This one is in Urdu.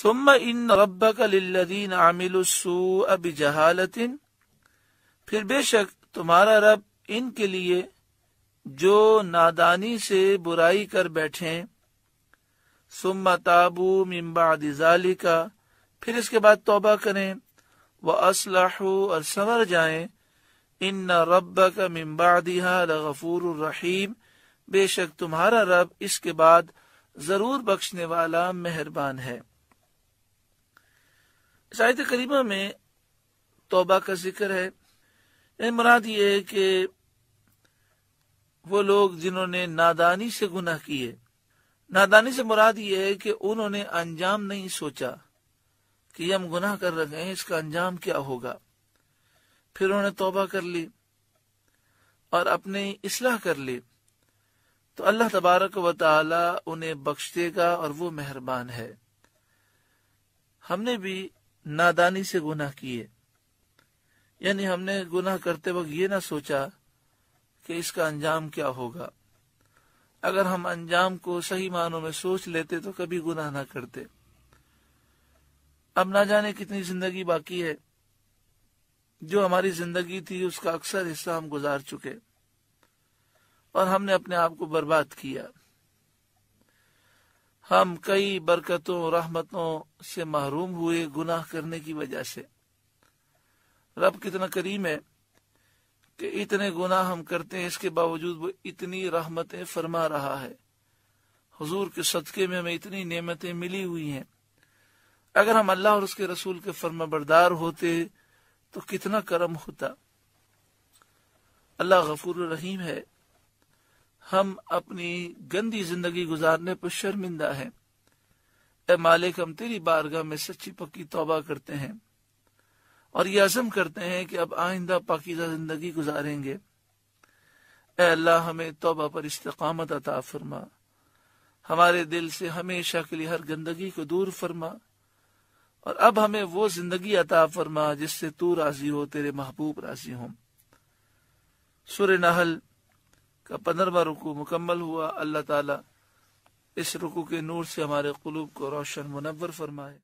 ثم ان ربک للذین عملوا السوء بجهاله پھر بے شک تمہارا رب ان کے لیے جو نادانی سے برائی کر بیٹھے ثم تابو من بعد ذلک پھر اس کے بعد توبہ کریں وہ اسلح اور سنور جائیں ان رب کا ممبا لغفور ر غفور بے شک تمہارا رب اس کے بعد ضرور بخشنے والا مہربان ہے شاید کریمہ میں توبہ کا ذکر ہے یعنی مراد یہ ہے کہ وہ لوگ جنہوں نے نادانی سے گناہ کیے نادانی سے مراد یہ ہے کہ کہ انہوں نے انجام نہیں سوچا ہم گناہ کر رہے ہیں اس کا انجام کیا ہوگا پھر انہوں نے توبہ کر لی اور اپنے اصلاح کر لی تو اللہ تبارک و تعالی انہیں بخش دے گا اور وہ مہربان ہے ہم نے بھی نادانی سے گناہ کیے یعنی ہم نے گناہ کرتے وقت یہ نہ سوچا کہ اس کا انجام کیا ہوگا اگر ہم انجام کو صحیح معنوں میں سوچ لیتے تو کبھی گناہ نہ کرتے اب نہ جانے کتنی زندگی باقی ہے جو ہماری زندگی تھی اس کا اکثر حصہ ہم گزار چکے اور ہم نے اپنے آپ کو برباد کیا ہم کئی برکتوں رحمتوں سے محروم ہوئے گناہ کرنے کی وجہ سے رب کتنا کریم ہے کہ اتنے گناہ ہم کرتے ہیں اس کے باوجود وہ اتنی رحمتیں فرما رہا ہے حضور کے صدقے میں ہمیں اتنی نعمتیں ملی ہوئی ہیں اگر ہم اللہ اور اس کے رسول کے فرما بردار ہوتے تو کتنا کرم ہوتا اللہ غفور الرحیم ہے ہم اپنی گندی زندگی گزارنے پر شرمندہ ہیں اے مالک ہم تیری بارگاہ میں سچی پکی توبہ کرتے ہیں اور یہ عزم کرتے ہیں کہ اب آئندہ پاکیزہ زندگی گزاریں گے اے اللہ ہمیں توبہ پر استقامت عطا فرما ہمارے دل سے ہمیشہ کے لیے ہر گندگی کو دور فرما اور اب ہمیں وہ زندگی عطا فرما جس سے تو راضی ہو تیرے محبوب راضی ہوں سور نحل کا پندرواں رکو مکمل ہوا اللہ تعالی اس رکو کے نور سے ہمارے قلوب کو روشن منور فرمائے